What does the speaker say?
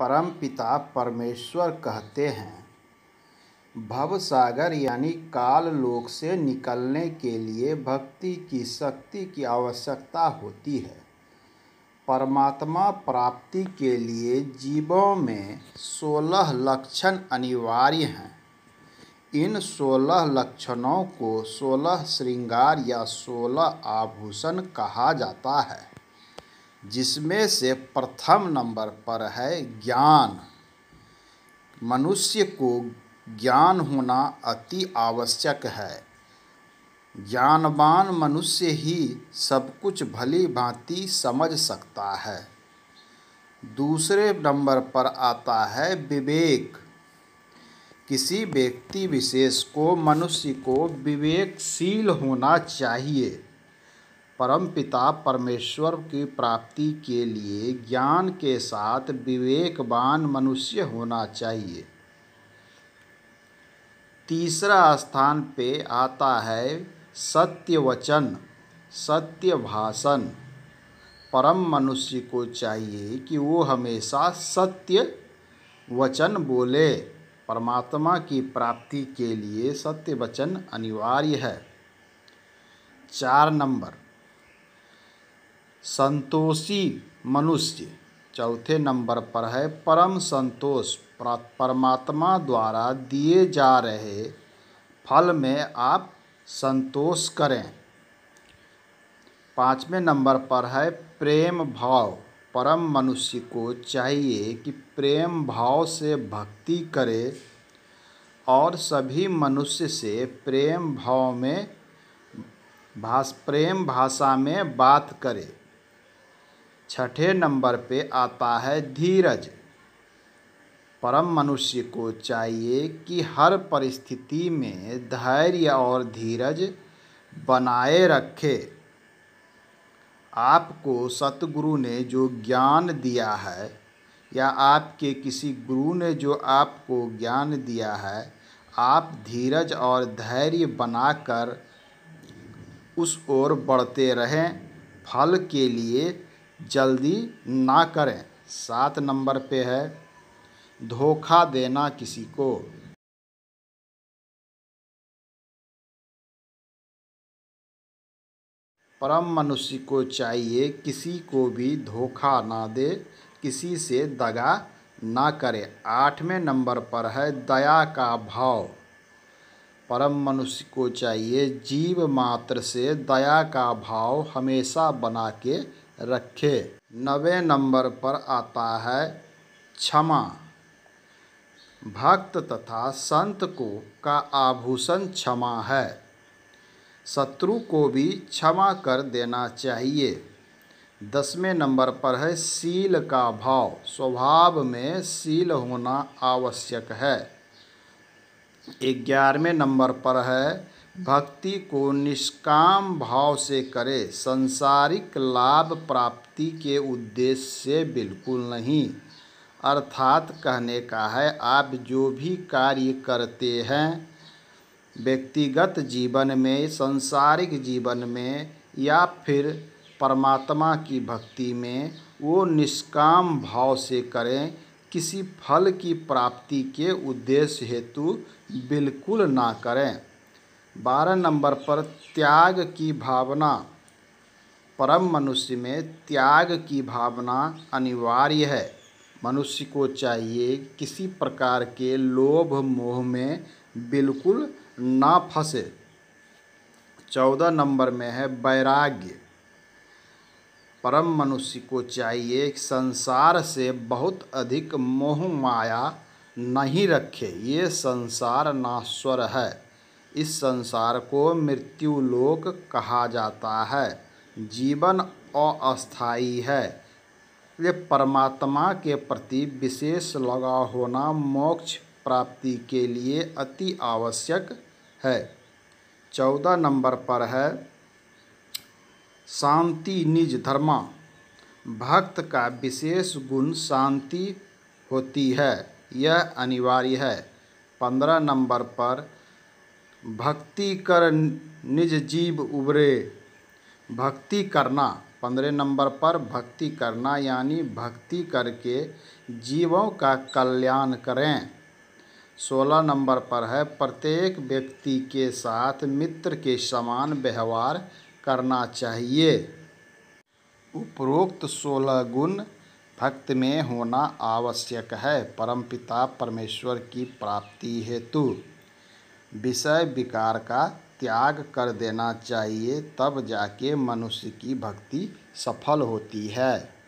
परम पिता परमेश्वर कहते हैं भव सागर यानी काल लोक से निकलने के लिए भक्ति की शक्ति की आवश्यकता होती है परमात्मा प्राप्ति के लिए जीवों में सोलह लक्षण अनिवार्य हैं इन सोलह लक्षणों को सोलह श्रृंगार या सोलह आभूषण कहा जाता है जिसमें से प्रथम नंबर पर है ज्ञान मनुष्य को ज्ञान होना अति आवश्यक है ज्ञानवान मनुष्य ही सब कुछ भली भांति समझ सकता है दूसरे नंबर पर आता है विवेक किसी व्यक्ति विशेष को मनुष्य को विवेकशील होना चाहिए परम पिता परमेश्वर की प्राप्ति के लिए ज्ञान के साथ विवेकवान मनुष्य होना चाहिए तीसरा स्थान पे आता है सत्य वचन सत्य भाषण परम मनुष्य को चाहिए कि वो हमेशा सत्य वचन बोले परमात्मा की प्राप्ति के लिए सत्य वचन अनिवार्य है चार नंबर संतोषी मनुष्य चौथे नंबर पर है परम संतोष परमात्मा द्वारा दिए जा रहे फल में आप संतोष करें पाँचवें नंबर पर है प्रेम भाव परम मनुष्य को चाहिए कि प्रेम भाव से भक्ति करे और सभी मनुष्य से प्रेम भाव में भाष प्रेम भाषा में बात करें छठे नंबर पे आता है धीरज परम मनुष्य को चाहिए कि हर परिस्थिति में धैर्य और धीरज बनाए रखे आपको सतगुरु ने जो ज्ञान दिया है या आपके किसी गुरु ने जो आपको ज्ञान दिया है आप धीरज और धैर्य बनाकर उस ओर बढ़ते रहें फल के लिए जल्दी ना करें सात नंबर पे है धोखा देना किसी को परम मनुष्य को चाहिए किसी को भी धोखा ना दे किसी से दगा ना करे आठवें नंबर पर है दया का भाव परम मनुष्य को चाहिए जीव मात्र से दया का भाव हमेशा बना के रखे नवे नंबर पर आता है क्षमा भक्त तथा संत को का आभूषण क्षमा है शत्रु को भी क्षमा कर देना चाहिए दसवें नंबर पर है सील का भाव स्वभाव में सील होना आवश्यक है ग्यारहवें नंबर पर है भक्ति को निष्काम भाव से करें संसारिक लाभ प्राप्ति के उद्देश्य से बिल्कुल नहीं अर्थात कहने का है आप जो भी कार्य करते हैं व्यक्तिगत जीवन में संसारिक जीवन में या फिर परमात्मा की भक्ति में वो निष्काम भाव से करें किसी फल की प्राप्ति के उद्देश्य हेतु बिल्कुल ना करें बारह नंबर पर त्याग की भावना परम मनुष्य में त्याग की भावना अनिवार्य है मनुष्य को चाहिए किसी प्रकार के लोभ मोह में बिल्कुल ना फंसे चौदह नंबर में है वैराग्य परम मनुष्य को चाहिए संसार से बहुत अधिक मोह माया नहीं रखे ये संसार नाश्वर है इस संसार को मृत्यु लोक कहा जाता है जीवन अस्थाई है ये परमात्मा के प्रति विशेष लगाव होना मोक्ष प्राप्ति के लिए अति आवश्यक है चौदह नंबर पर है शांति निज धर्मा भक्त का विशेष गुण शांति होती है यह अनिवार्य है पंद्रह नंबर पर भक्ति कर निज जीव उबरे भक्ति करना पंद्रह नंबर पर भक्ति करना यानी भक्ति करके जीवों का कल्याण करें सोलह नंबर पर है प्रत्येक व्यक्ति के साथ मित्र के समान व्यवहार करना चाहिए उपरोक्त सोलह गुण भक्त में होना आवश्यक है परमपिता परमेश्वर की प्राप्ति हेतु विषय विकार का त्याग कर देना चाहिए तब जाके मनुष्य की भक्ति सफल होती है